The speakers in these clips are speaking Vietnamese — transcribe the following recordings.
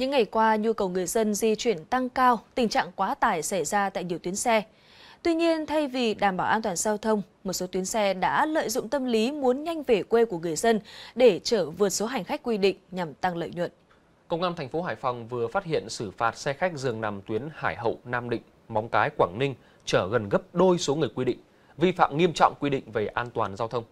Những ngày qua, nhu cầu người dân di chuyển tăng cao, tình trạng quá tải xảy ra tại nhiều tuyến xe. Tuy nhiên, thay vì đảm bảo an toàn giao thông, một số tuyến xe đã lợi dụng tâm lý muốn nhanh về quê của người dân để chở vượt số hành khách quy định nhằm tăng lợi nhuận. Công an thành phố Hải Phòng vừa phát hiện xử phạt xe khách dường nằm tuyến Hải Hậu, Nam Định, Móng Cái, Quảng Ninh chở gần gấp đôi số người quy định, vi phạm nghiêm trọng quy định về an toàn giao thông.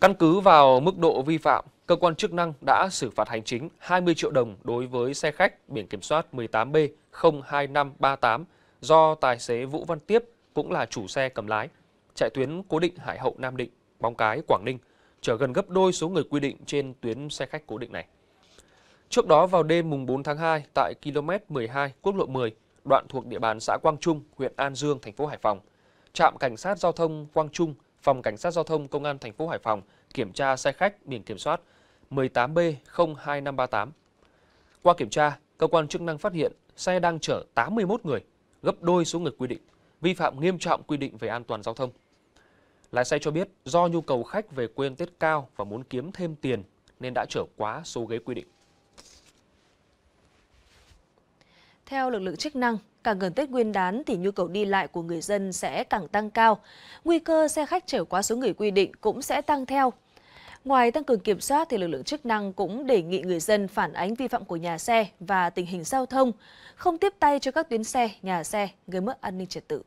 Căn cứ vào mức độ vi phạm, cơ quan chức năng đã xử phạt hành chính 20 triệu đồng đối với xe khách biển kiểm soát 18B 02538 do tài xế Vũ Văn Tiếp cũng là chủ xe cầm lái, chạy tuyến cố định Hải Hậu Nam Định, Bóng Cái, Quảng Ninh, chở gần gấp đôi số người quy định trên tuyến xe khách cố định này. Trước đó vào đêm mùng 4 tháng 2 tại km 12 quốc lộ 10, đoạn thuộc địa bàn xã Quang Trung, huyện An Dương, thành phố Hải Phòng, trạm cảnh sát giao thông Quang Trung, phòng cảnh sát giao thông công an thành phố Hải Phòng kiểm tra xe khách biển kiểm soát 18B02538. Qua kiểm tra, cơ quan chức năng phát hiện xe đang chở 81 người, gấp đôi số người quy định, vi phạm nghiêm trọng quy định về an toàn giao thông. Lái xe cho biết do nhu cầu khách về quê Tết cao và muốn kiếm thêm tiền nên đã chở quá số ghế quy định. Theo lực lượng chức năng, càng gần Tết Nguyên đán thì nhu cầu đi lại của người dân sẽ càng tăng cao. Nguy cơ xe khách chở quá số người quy định cũng sẽ tăng theo. Ngoài tăng cường kiểm soát, thì lực lượng chức năng cũng đề nghị người dân phản ánh vi phạm của nhà xe và tình hình giao thông, không tiếp tay cho các tuyến xe, nhà xe gây mất an ninh trật tự.